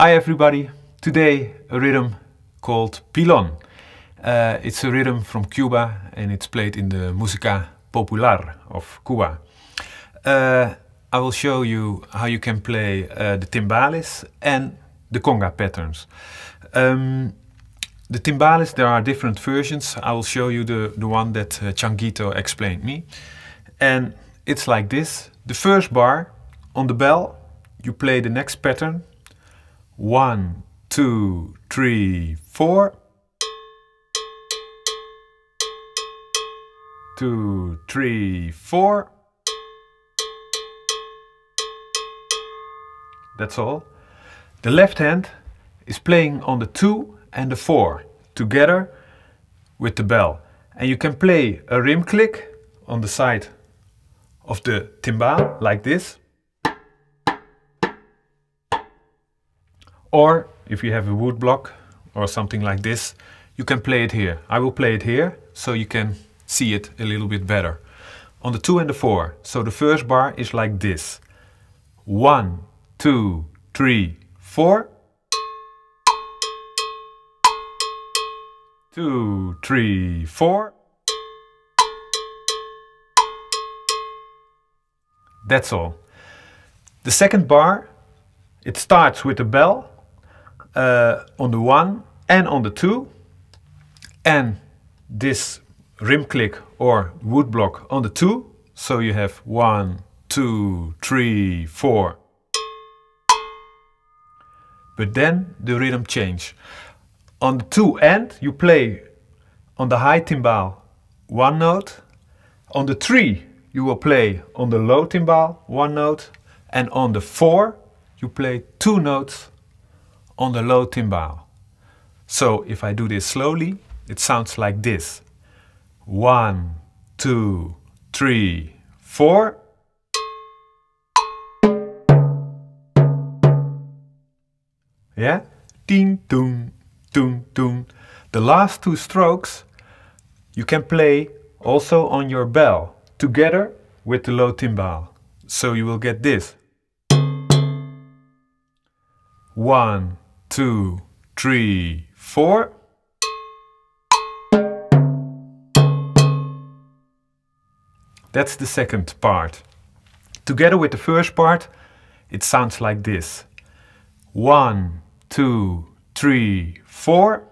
Hi everybody, today a rhythm called Pilon. Uh, it's a rhythm from Cuba and it's played in the Musica Popular of Cuba. Uh, I will show you how you can play uh, the timbales and the conga patterns. Um, the timbales, there are different versions. I will show you the, the one that uh, Changuito explained me. And it's like this. The first bar on the bell, you play the next pattern one, two, three, four. Two, three, four. That's all. The left hand is playing on the two and the four together with the bell. And you can play a rim click on the side of the timbal like this. Or if you have a wood block or something like this, you can play it here. I will play it here so you can see it a little bit better. On the 2 and the 4, so the first bar is like this. 1, 2, 3, 4. 2, 3, 4. That's all. The second bar, it starts with a bell uh, on the 1 and on the 2 and this rim click or wood block on the 2 so you have one, two, three, four. but then the rhythm change. On the 2 end you play on the high timbal one note, on the 3 you will play on the low timbal one note and on the 4 you play two notes on the low timbal. So if I do this slowly, it sounds like this. One, two, three, four. Yeah? Ding, dong, dong, dong. The last two strokes you can play also on your bell together with the low timbal. So you will get this. One, two, three, four. That's the second part. Together with the first part, it sounds like this. One, two, three, four.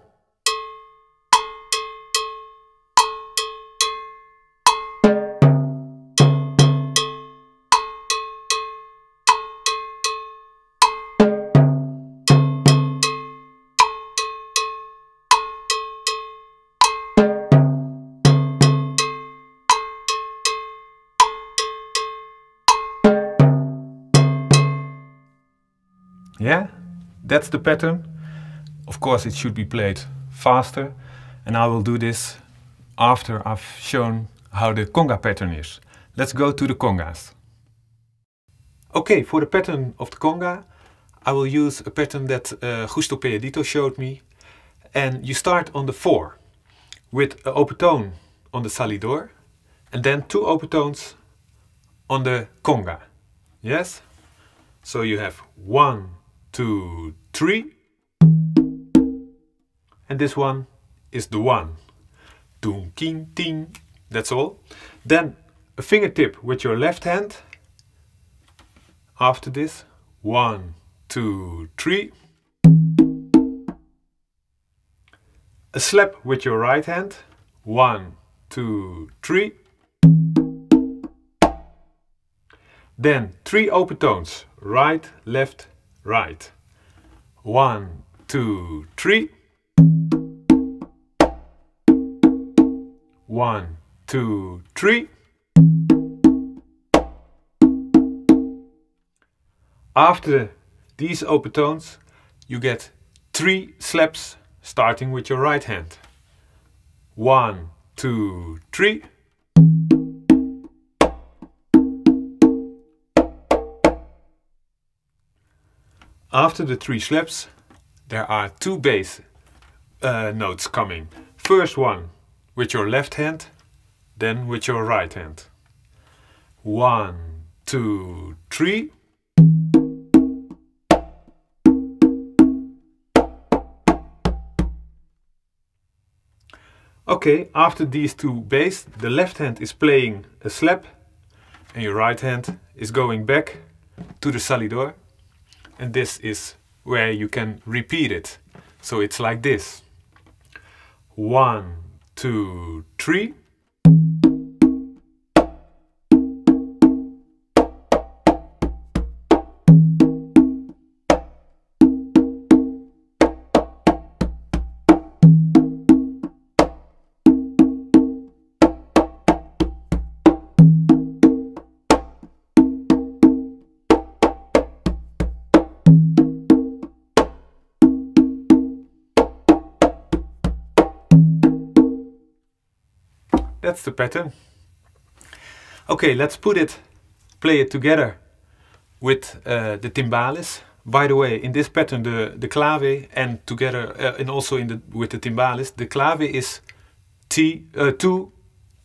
Yeah, that's the pattern. Of course it should be played faster and I will do this after I've shown how the conga pattern is. Let's go to the congas. Okay, for the pattern of the conga, I will use a pattern that uh, Gusto Peadito showed me. And you start on the 4 with an open tone on the salidor and then two open tones on the conga. Yes? So you have one, two, three. And this one is the one. Doom, king, ting. That's all. Then a fingertip with your left hand. After this, one, two, three. A slap with your right hand. One, two, three. Then three open tones, right, left, Right. One, two, three. One, two, three. After these open tones, you get three slaps starting with your right hand. One, two, three. After the three slaps, there are two bass uh, notes coming. First one with your left hand, then with your right hand. One, two, three. Okay, after these two bass, the left hand is playing a slap and your right hand is going back to the salidor and this is where you can repeat it. So it's like this. One, two, three. That's the pattern. Okay, let's put it, play it together with uh, the timbales. By the way, in this pattern, the, the clave and together, uh, and also in the, with the timbales, the clave is t, uh, 2,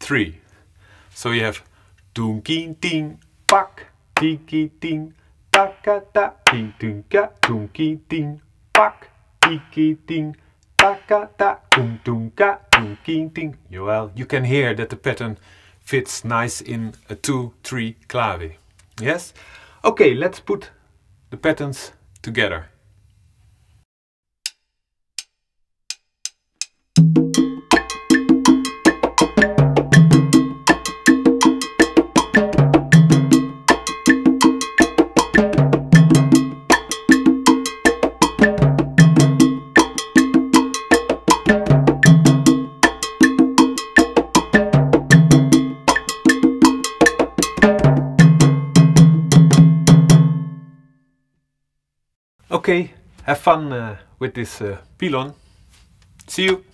3. So you have dun kin ting pak tiki ting pakata ting tunka dun kin ting pak tiki ting well, you can hear that the pattern fits nice in a 2-3 clave. Yes? Okay, let's put the patterns together. Okay, have fun uh, with this uh, pylon. See you!